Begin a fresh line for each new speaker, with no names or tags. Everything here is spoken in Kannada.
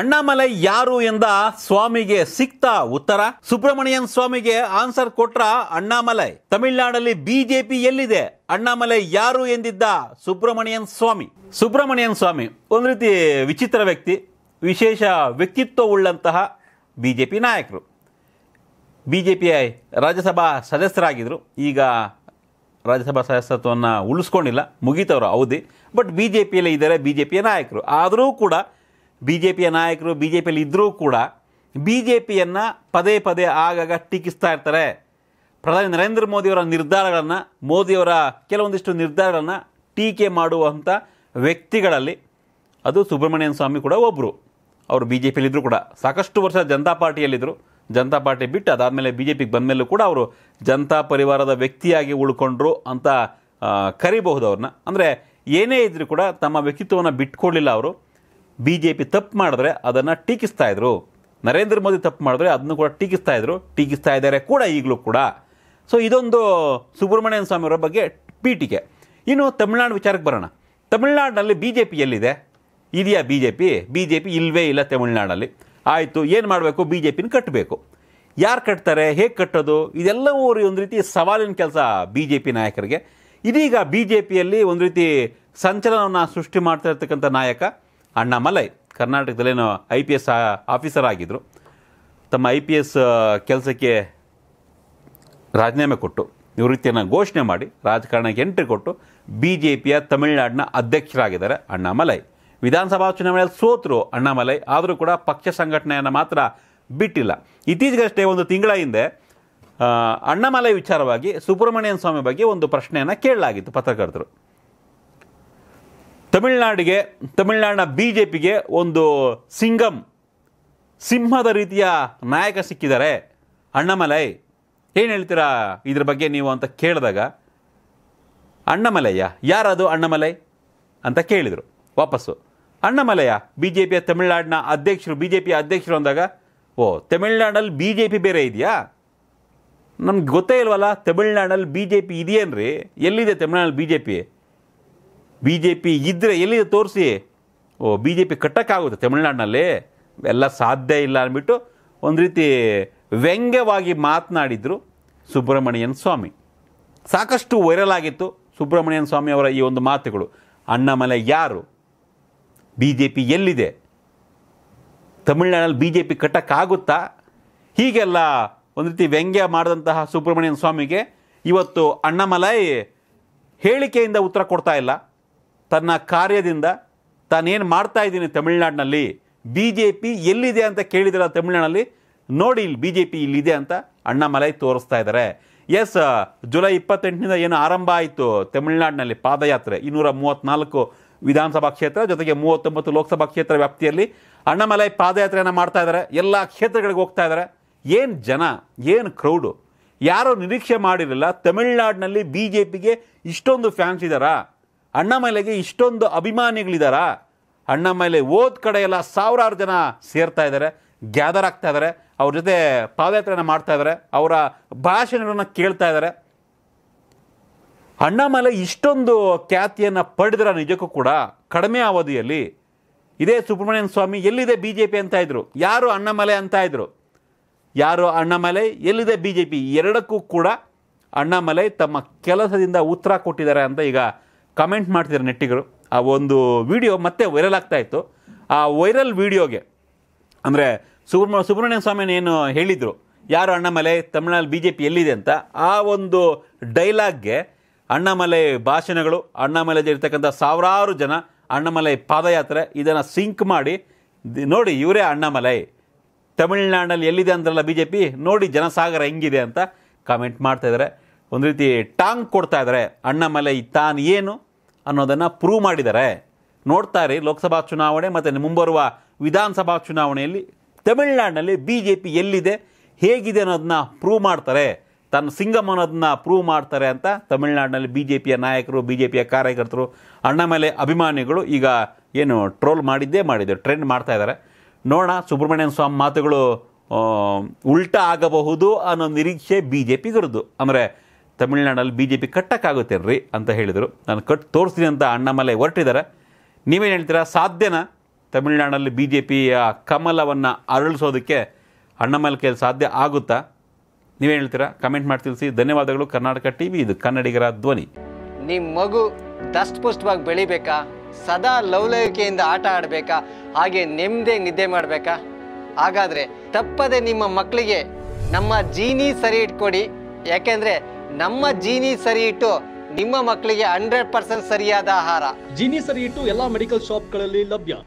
ಅಣ್ಣಾಮಲೈ ಯಾರು ಎಂದ ಸ್ವಾಮಿಗೆ ಸಿಕ್ತ ಉತ್ತರ ಸುಬ್ರಹ್ಮಣ್ಯನ್ ಸ್ವಾಮಿಗೆ ಆನ್ಸರ್ ಕೊಟ್ರ ಅಣ್ಣಾಮಲೈ ತಮಿಳುನಾಡಲ್ಲಿ ಬಿಜೆಪಿ ಎಲ್ಲಿದೆ ಅಣ್ಣಾಮಲೈ ಯಾರು ಎಂದಿದ್ದ ಸುಬ್ರಹ್ಮಣ್ಯನ್ ಸ್ವಾಮಿ ಸುಬ್ರಹ್ಮಣ್ಯನ್ ಸ್ವಾಮಿ ಒಂದು ರೀತಿ ವಿಚಿತ್ರ ವ್ಯಕ್ತಿ ವಿಶೇಷ ವ್ಯಕ್ತಿತ್ವವುಳ್ಳಂತಹ ಬಿಜೆಪಿ ನಾಯಕರು ಬಿಜೆಪಿಯ ರಾಜ್ಯಸಭಾ ಸದಸ್ಯರಾಗಿದ್ದರು ಈಗ ರಾಜ್ಯಸಭಾ ಸದಸ್ಯತ್ವವನ್ನು ಉಳಿಸ್ಕೊಂಡಿಲ್ಲ ಮುಗಿತವ್ರು ಅವಧಿ ಬಟ್ ಬಿ ಜೆ ಪಿಯಲ್ಲಿ ಇದ್ದಾರೆ ಬಿ ಜೆ ಪಿಯ ನಾಯಕರು ಆದರೂ ಕೂಡ ಬಿ ಜೆ ಪಿಯ ನಾಯಕರು ಬಿ ಜೆ ಪಿಯಲ್ಲಿ ಇದ್ದರೂ ಕೂಡ ಬಿ ಜೆ ಪಿಯನ್ನು ಪದೇ ಪದೇ ಆಗಾಗ ಟೀಕಿಸ್ತಾ ಇರ್ತಾರೆ ಪ್ರಧಾನಿ ನರೇಂದ್ರ ಮೋದಿಯವರ ನಿರ್ಧಾರಗಳನ್ನು ಮೋದಿಯವರ ಕೆಲವೊಂದಿಷ್ಟು ನಿರ್ಧಾರಗಳನ್ನು ಟೀಕೆ ಮಾಡುವಂಥ ವ್ಯಕ್ತಿಗಳಲ್ಲಿ ಅದು ಸುಬ್ರಹ್ಮಣ್ಯನ್ ಸ್ವಾಮಿ ಕೂಡ ಒಬ್ಬರು ಅವರು ಬಿ ಜೆ ಪಿಯಲ್ಲಿದ್ದರು ಕೂಡ ಸಾಕಷ್ಟು ವರ್ಷ ಜನತಾ ಪಾರ್ಟಿಯಲ್ಲಿದ್ದರು ಜನತಾ ಪಾರ್ಟಿ ಬಿಟ್ಟು ಅದಾದಮೇಲೆ ಬಿ ಜೆ ಪಿಗೆ ಬಂದಮೇಲೂ ಕೂಡ ಅವರು ಜನತಾ ಪರಿವಾರದ ವ್ಯಕ್ತಿಯಾಗಿ ಉಳ್ಕೊಂಡ್ರು ಅಂತ ಕರಿಬಹುದು ಅವ್ರನ್ನ ಅಂದರೆ ಏನೇ ಇದ್ದರೂ ಕೂಡ ತಮ್ಮ ವ್ಯಕ್ತಿತ್ವವನ್ನು ಬಿಟ್ಕೊಡ್ಲಿಲ್ಲ ಅವರು ಬಿ ಜೆ ಪಿ ತಪ್ಪು ಮಾಡಿದ್ರೆ ಅದನ್ನು ಟೀಕಿಸ್ತಾ ಇದ್ರು ನರೇಂದ್ರ ಮೋದಿ ತಪ್ಪು ಮಾಡಿದ್ರೆ ಅದನ್ನು ಕೂಡ ಟೀಕಿಸ್ತಾ ಇದ್ರು ಟೀಕಿಸ್ತಾ ಇದ್ದಾರೆ ಕೂಡ ಈಗಲೂ ಕೂಡ ಸೊ ಇದೊಂದು ಸುಬ್ರಹ್ಮಣ್ಯನ್ ಅವರ ಬಗ್ಗೆ ಪೀಠಿಕೆ ಇನ್ನು ತಮಿಳ್ನಾಡು ವಿಚಾರಕ್ಕೆ ಬರೋಣ ತಮಿಳ್ನಾಡಿನಲ್ಲಿ ಬಿ ಜೆ ಪಿ ಎಲ್ಲಿದೆ ಇದೆಯಾ B J P B J P ಇಲ್ಲವೇ ಇಲ್ಲ ತಮಿಳ್ನಾಡಲ್ಲಿ ಆಯಿತು ಏನು ಮಾಡಬೇಕು ಬಿ ಜೆ ಪಿನ ಕಟ್ಟಬೇಕು ಯಾರು ಕಟ್ತಾರೆ ಹೇಗೆ ಕಟ್ಟೋದು ಇದೆಲ್ಲವೂ ಒಂದು ರೀತಿ ಸವಾಲಿನ ಕೆಲಸ ಬಿ ಜೆ ಪಿ ನಾಯಕರಿಗೆ ಇದೀಗ ಬಿ ಜೆ ಪಿಯಲ್ಲಿ ಒಂದು ರೀತಿ ಸಂಚಲನವನ್ನು ಸೃಷ್ಟಿ ಮಾಡ್ತಾ ಇರ್ತಕ್ಕಂಥ ನಾಯಕ ಅಣ್ಣಾಮಲೈ ಕರ್ನಾಟಕದಲ್ಲೇನೋ ಐ ಪಿ ಎಸ್ ಆಫೀಸರ್ ಆಗಿದ್ದರು ತಮ್ಮ ಐ ಪಿ ಎಸ್ ಕೆಲಸಕ್ಕೆ ರಾಜೀನಾಮೆ ಕೊಟ್ಟು ನಿವೃತ್ತಿಯನ್ನು ಘೋಷಣೆ ಮಾಡಿ ರಾಜಕಾರಣಕ್ಕೆ ಎಂಟ್ರಿ ಕೊಟ್ಟು ಬಿ ಜೆ ಪಿಯ ತಮಿಳುನಾಡಿನ ಅಧ್ಯಕ್ಷರಾಗಿದ್ದಾರೆ ಅಣ್ಣಾಮಲೈ ವಿಧಾನಸಭಾ ಚುನಾವಣೆಯಲ್ಲಿ ಸೋತರು ಅಣ್ಣಾಮಲೈ ಆದರೂ ಕೂಡ ಪಕ್ಷ ಸಂಘಟನೆಯನ್ನು ಮಾತ್ರ ಬಿಟ್ಟಿಲ್ಲ ಇತ್ತೀಚೆಗಷ್ಟೇ ಒಂದು ತಿಂಗಳ ಹಿಂದೆ ಅಣ್ಣಾಮಲೈ ವಿಚಾರವಾಗಿ ಸುಬ್ರಹ್ಮಣ್ಯನ್ ಸ್ವಾಮಿ ಬಗ್ಗೆ ಒಂದು ಪ್ರಶ್ನೆಯನ್ನು ಕೇಳಲಾಗಿತ್ತು ಪತ್ರಕರ್ತರು ತಮಿಳ್ನಾಡಿಗೆ ತಮಿಳ್ನಾಡಿನ ಬಿ ಜೆ ಪಿಗೆ ಒಂದು ಸಿಂಗಂ ಸಿಂಹದ ರೀತಿಯ ನಾಯಕ ಸಿಕ್ಕಿದ್ದಾರೆ ಅಣ್ಣಮಲೈ ಏನು ಹೇಳ್ತೀರಾ ಇದ್ರ ಬಗ್ಗೆ ನೀವು ಅಂತ ಕೇಳಿದಾಗ ಅಣ್ಣಮಲಯ್ಯ ಯಾರದು ಅಣ್ಣಮಲೈ ಅಂತ ಕೇಳಿದರು ವಾಪಸ್ಸು ಅಣ್ಣಮಲಯ್ಯ ಬಿ ಜೆ ಪಿಯ ತಮಿಳ್ನಾಡಿನ ಅಧ್ಯಕ್ಷರು ಬಿ ಜೆ ಪಿಯ ಅಧ್ಯಕ್ಷರು ಅಂದಾಗ ಓ ತಮಿಳ್ನಾಡಲ್ಲಿ ಬಿ ಜೆ ಪಿ ಬೇರೆ ಇದೆಯಾ ನಮ್ಗೆ ಗೊತ್ತೇ ಇಲ್ವಲ್ಲ ತಮಿಳ್ನಾಡಲ್ಲಿ ಬಿ ಜೆ ಪಿ ಇದೆಯೇನ್ರಿ ಎಲ್ಲಿದೆ ತಮಿಳ್ನಾಡಲ್ಲಿ B J P B J P ಇದ್ದರೆ ಎಲ್ಲಿ ತೋರಿಸಿ ಓ ಬಿ ಜೆ ಪಿ ಕಟ್ಟಕ್ಕಾಗುತ್ತೆ ತಮಿಳ್ನಾಡಿನಲ್ಲಿ ಎಲ್ಲ ಸಾಧ್ಯ ಇಲ್ಲ ಅಂದ್ಬಿಟ್ಟು ಒಂದು ರೀತಿ ವ್ಯಂಗ್ಯವಾಗಿ ಮಾತನಾಡಿದರು ಸುಬ್ರಹ್ಮಣ್ಯನ್ ಸ್ವಾಮಿ ಸಾಕಷ್ಟು ವೈರಲ್ ಆಗಿತ್ತು ಸುಬ್ರಹ್ಮಣ್ಯನ್ ಸ್ವಾಮಿ ಅವರ ಈ ಒಂದು ಮಾತುಗಳು ಅಣ್ಣಾಮಲೆ ಯಾರು ಬಿ ಜೆ ಪಿ ಎಲ್ಲಿದೆ ತಮಿಳ್ನಾಡಲ್ಲಿ ಬಿ ಜೆ ಪಿ ಕಟ್ಟೋಕ್ಕಾಗುತ್ತಾ ಹೀಗೆಲ್ಲ ಒಂದು ರೀತಿ ವ್ಯಂಗ್ಯ ಮಾಡಿದಂತಹ ಸುಬ್ರಹ್ಮಣ್ಯನ್ ಸ್ವಾಮಿಗೆ ಇವತ್ತು ಅಣ್ಣಾಮಲೈ ಹೇಳಿಕೆಯಿಂದ ಉತ್ತರ ಕೊಡ್ತಾ ಇಲ್ಲ ತನ್ನ ಕಾರ್ಯದಿಂದ ತಾನೇನು ಮಾಡ್ತಾ ಇದ್ದೀನಿ ತಮಿಳ್ನಾಡಿನಲ್ಲಿ ಬಿ ಜೆ ಪಿ ಎಲ್ಲಿದೆ ಅಂತ ಕೇಳಿದಿರ ತಮಿಳ್ನಾಡಲ್ಲಿ ನೋಡಿ ಇಲ್ಲಿ ಬಿ ಜೆ ಪಿ ಇಲ್ಲಿದೆ ಅಂತ ಅಣ್ಣಾಮಲೈ ತೋರಿಸ್ತಾ ಇದ್ದಾರೆ ಎಸ್ ಜುಲೈ ಇಪ್ಪತ್ತೆಂಟನಿಂದ ಏನು ಆರಂಭ ಆಯಿತು ತಮಿಳ್ನಾಡಿನಲ್ಲಿ ಪಾದಯಾತ್ರೆ ಇನ್ನೂರ ಮೂವತ್ತ್ನಾಲ್ಕು ವಿಧಾನಸಭಾ ಕ್ಷೇತ್ರ ಜೊತೆಗೆ ಮೂವತ್ತೊಂಬತ್ತು ಲೋಕಸಭಾ ಕ್ಷೇತ್ರ ವ್ಯಾಪ್ತಿಯಲ್ಲಿ ಅಣ್ಣಾಮಲೈ ಪಾದಯಾತ್ರೆಯನ್ನು ಮಾಡ್ತಾ ಇದ್ದಾರೆ ಎಲ್ಲ ಕ್ಷೇತ್ರಗಳಿಗೆ ಹೋಗ್ತಾ ಇದ್ದಾರೆ ಏನು ಜನ ಏನು ಕ್ರೌಡು ಯಾರೂ ನಿರೀಕ್ಷೆ ಮಾಡಿರಲಿಲ್ಲ ತಮಿಳ್ನಾಡಿನಲ್ಲಿ ಬಿ ಜೆ ಪಿಗೆ ಇಷ್ಟೊಂದು ಫ್ಯಾನ್ಸ್ ಇದ್ದಾರಾ ಅಣ್ಣಾಮಲೆಗೆ ಇಷ್ಟೊಂದು ಅಭಿಮಾನಿಗಳಿದ್ದಾರಾ ಅಣ್ಣಾಮಲೆ ಓದ್ ಕಡೆ ಎಲ್ಲ ಸಾವಿರಾರು ಜನ ಸೇರ್ತಾ ಇದ್ದಾರೆ ಗ್ಯಾದರ್ ಆಗ್ತಾ ಇದ್ದಾರೆ ಅವ್ರ ಜೊತೆ ಪಾದಯಾತ್ರೆಯನ್ನು ಮಾಡ್ತಾ ಇದ್ದಾರೆ ಅವರ ಭಾಷಣಗಳನ್ನು ಕೇಳ್ತಾ ಇದ್ದಾರೆ ಅಣ್ಣಾಮಲೆ ಇಷ್ಟೊಂದು ಖ್ಯಾತಿಯನ್ನು ಪಡೆದ್ರ ನಿಜಕ್ಕೂ ಕೂಡ ಕಡಿಮೆ ಅವಧಿಯಲ್ಲಿ ಇದೇ ಸುಬ್ರಹ್ಮಣ್ಯನ್ ಸ್ವಾಮಿ ಎಲ್ಲಿದೆ ಬಿ ಜೆ ಪಿ ಅಂತ ಇದ್ರು ಯಾರು ಅಣ್ಣಮಲೆ ಅಂತ ಇದ್ರು ಯಾರು ಅಣ್ಣಮಲೆ ಎಲ್ಲಿದೆ ಬಿ ಜೆ ಪಿ ಎರಡಕ್ಕೂ ಕೂಡ ಅಣ್ಣಾಮಲೆ ತಮ್ಮ ಕೆಲಸದಿಂದ ಉತ್ತರ ಕೊಟ್ಟಿದ್ದಾರೆ ಅಂತ ಈಗ ಕಮೆಂಟ್ ಮಾಡ್ತಿದ್ದಾರೆ ನೆಟ್ಟಿಗರು ಆ ಒಂದು ವಿಡಿಯೋ ಮತ್ತೆ ವೈರಲ್ ಆಗ್ತಾ ಇತ್ತು ಆ ವೈರಲ್ ವಿಡಿಯೋಗೆ ಅಂದರೆ ಸುಬ್ರಹ್ಮ ಸುಬ್ರಹ್ಮಣ್ಯ ಸ್ವಾಮಿ ಏನು ಹೇಳಿದರು ಯಾರು Annamalai Tamil Nadu B J P ಎಲ್ಲಿದೆ ಅಂತ ಆ ಒಂದು ಡೈಲಾಗ್ಗೆ ಅಣ್ಣಾಮಲೈ ಭಾಷಣಗಳು ಇರ್ತಕ್ಕಂಥ ಸಾವಿರಾರು ಜನ ಅಣ್ಣಾಮಲೈ ಪಾದಯಾತ್ರೆ ಇದನ್ನು ಸಿಂಕ್ ಮಾಡಿ ನೋಡಿ ಇವರೇ ಅಣ್ಣಾಮಲೈ ತಮಿಳ್ನಾಡಿನಲ್ಲಿ ಎಲ್ಲಿದೆ ಅಂದ್ರಲ್ಲ ಬಿ ಜೆ ಪಿ ನೋಡಿ ಜನಸಾಗರ ಹೆಂಗಿದೆ ಅಂತ ಕಮೆಂಟ್ ಮಾಡ್ತಾಯಿದ್ದಾರೆ ಒಂದು ರೀತಿ ಟಾಂಗ್ ಕೊಡ್ತಾ ಇದ್ದಾರೆ ಅಣ್ಣ ಮಲೆ ತಾನು ಏನು ಅನ್ನೋದನ್ನು ಪ್ರೂವ್ ಮಾಡಿದ್ದಾರೆ ನೋಡ್ತಾ ನೋಡ್ತಾರೆ ಲೋಕಸಭಾ ಚುನಾವಣೆ ಮತ್ತು ಮುಂಬರುವ ವಿಧಾನಸಭಾ ಚುನಾವಣೆಯಲ್ಲಿ ತಮಿಳ್ನಾಡಿನಲ್ಲಿ ಬಿ ಜೆ ಪಿ ಎಲ್ಲಿದೆ ಹೇಗಿದೆ ಅನ್ನೋದನ್ನ ಪ್ರೂವ್ ಮಾಡ್ತಾರೆ ತನ್ನ ಸಿಂಗಮ್ ಅನ್ನೋದನ್ನ ಪ್ರೂವ್ ಮಾಡ್ತಾರೆ ಅಂತ ತಮಿಳ್ನಾಡಿನಲ್ಲಿ ಬಿ ಜೆ ಪಿಯ ನಾಯಕರು ಬಿ ಜೆ ಪಿಯ ಕಾರ್ಯಕರ್ತರು ಅಣ್ಣಾಮಲೆ ಅಭಿಮಾನಿಗಳು ಈಗ ಏನು ಟ್ರೋಲ್ ಮಾಡಿದ್ದೇ ಮಾಡಿದ್ದು ಟ್ರೆಂಡ್ ಮಾಡ್ತಾ ಇದ್ದಾರೆ ನೋಡೋಣ ಸುಬ್ರಹ್ಮಣ್ಯನ್ ಸ್ವಾಮಿ ಮಾತುಗಳು ಉಲ್ಟಾ ಆಗಬಹುದು ಅನ್ನೋ ನಿರೀಕ್ಷೆ ಬಿ ಜೆ ಪಿಗರದ್ದು ಅಂದರೆ ತಮಿಳ್ನಾಡಲ್ಲಿ ಬಿ ಜೆ ಪಿ ಕಟ್ಟಕ್ಕಾಗುತ್ತೇನ್ರಿ ಅಂತ ಹೇಳಿದರು ನಾನು ಕಟ್ ತೋರಿಸ್ತೀನಿ ಅಂತ ಅಣ್ಣಮಲೆ ಹೊರಟಿದ್ದಾರೆ ನೀವೇನು ಹೇಳ್ತೀರಾ ಸಾಧ್ಯನಾ ತಮಿಳ್ನಾಡಲ್ಲಿ ಬಿ ಜೆ ಪಿಯ ಕಮಲವನ್ನು ಅರಳಿಸೋದಕ್ಕೆ ಅಣ್ಣಮಲ್ ಕೈಯಲ್ಲಿ ಸಾಧ್ಯ ಆಗುತ್ತಾ ನೀವೇನು ಹೇಳ್ತೀರಾ ಕಮೆಂಟ್ ಮಾಡಿ ತಿಳಿಸಿ ಧನ್ಯವಾದಗಳು ಕರ್ನಾಟಕ ಟಿ ವಿ ಇದು ಕನ್ನಡಿಗರ ಧ್ವನಿ ನಿಮ್ಮ ಮಗು ದಷ್ಟಪುಷ್ಟವಾಗಿ ಬೆಳಿಬೇಕಾ ಸದಾ ಲವಲವಿಕೆಯಿಂದ ಆಟ ಆಡಬೇಕಾ ಹಾಗೆ ನೆಮ್ಮದಿ ನಿದ್ದೆ ಮಾಡಬೇಕಾ ಹಾಗಾದರೆ ತಪ್ಪದೆ ನಿಮ್ಮ ಮಕ್ಕಳಿಗೆ ನಮ್ಮ ಜೀನಿ ಸರಿ ಇಟ್ಕೊಡಿ ಯಾಕೆಂದರೆ ನಮ್ಮ ಜೀನಿ ಸರಿ ಇಟ್ಟು ನಿಮ್ಮ ಮಕ್ಕಳಿಗೆ ಹಂಡ್ರೆಡ್ ಪರ್ಸೆಂಟ್ ಸರಿಯಾದ ಆಹಾರ ಜೀನಿ ಸರಿ ಇಟ್ಟು ಎಲ್ಲಾ ಮೆಡಿಕಲ್ ಶಾಪ್ಗಳಲ್ಲಿ ಲಭ್ಯ